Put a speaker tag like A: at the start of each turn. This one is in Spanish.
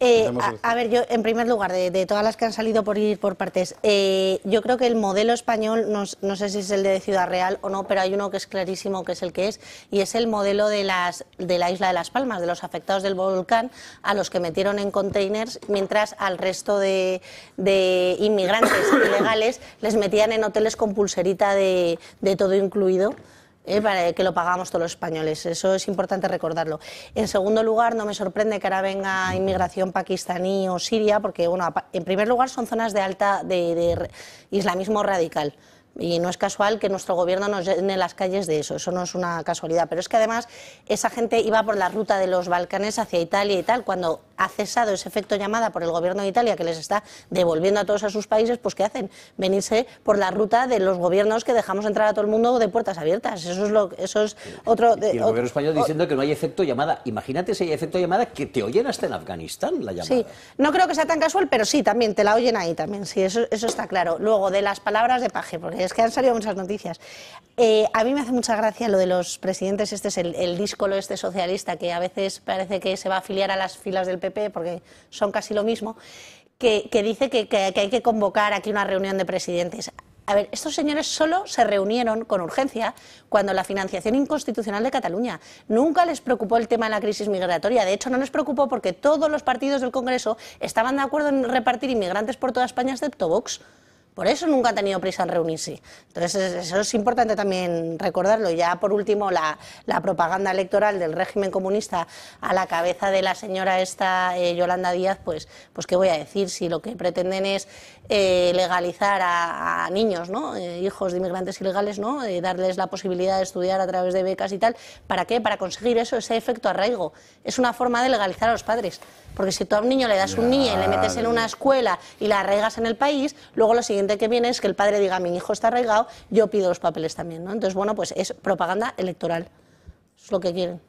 A: Eh, a, ver, yo en primer lugar, de, todas las que han salido por ir por partes, eh, yo creo que el modelo español, no, sé si es el de Ciudad Real o no, pero hay uno que es clarísimo que es el que es, y es el modelo de, las, de la isla de Las Palmas, de los afectados del volcán, a los que metieron en containers, mientras al resto de, de inmigrantes ilegales les metían en hoteles con pulserita de, de todo incluido. Eh, para que lo pagamos todos los españoles. Eso es importante recordarlo. En segundo lugar, no me sorprende que ahora venga inmigración pakistaní o siria, porque bueno, en primer lugar son zonas de alta de islamismo radical. Y no es casual que nuestro gobierno nos llene las calles de eso, eso no es una casualidad. Pero es que además esa gente iba por la ruta de los Balcanes hacia Italia y tal, cuando ha cesado ese efecto llamada por el gobierno de Italia que les está devolviendo a todos a sus países, pues ¿qué hacen? Venirse por la ruta de los gobiernos que dejamos entrar a todo el mundo de puertas abiertas. Eso es, lo, eso es otro... y el gobierno español diciendo que no hay efecto llamada. Imagínate si hay efecto llamada que te oyen hasta en Afganistán la llamada. Sí, no creo que sea tan casual, pero sí, también te la oyen ahí también, sí, eso, está claro. Luego, de las palabras de paje, porque es que han salido muchas noticias. Eh, a mí me hace mucha gracia lo de los presidentes, este es el, el díscolo este socialista que a veces parece que se va a afiliar a las filas del PP porque son casi lo mismo, que, dice que, que hay que convocar aquí una reunión de presidentes. A ver, estos señores solo se reunieron con urgencia cuando la financiación inconstitucional de Cataluña. Nunca les preocupó el tema de la crisis migratoria. De hecho, no les preocupó porque todos los partidos del Congreso estaban de acuerdo en repartir inmigrantes por toda España, excepto Vox. Por eso nunca han tenido prisa en reunirse. Entonces, eso es importante también recordarlo. Ya por último, la, propaganda electoral del régimen comunista a la cabeza de la señora esta eh, Yolanda Díaz, pues, pues qué voy a decir si lo que pretenden es eh, legalizar a, niños, eh, hijos de inmigrantes ilegales, ¿no? darles la posibilidad de estudiar a través de becas y tal. ¿Para qué? Para conseguir eso, ese efecto arraigo. Es una forma de legalizar a los padres. Porque si tú a un niño le das un niño y le metes en una escuela y la arraigas en el país, luego lo siguiente que viene es que el padre diga, mi hijo está arraigado, yo pido los papeles también. ¿no? Entonces, bueno, pues es propaganda electoral. Es lo que quieren.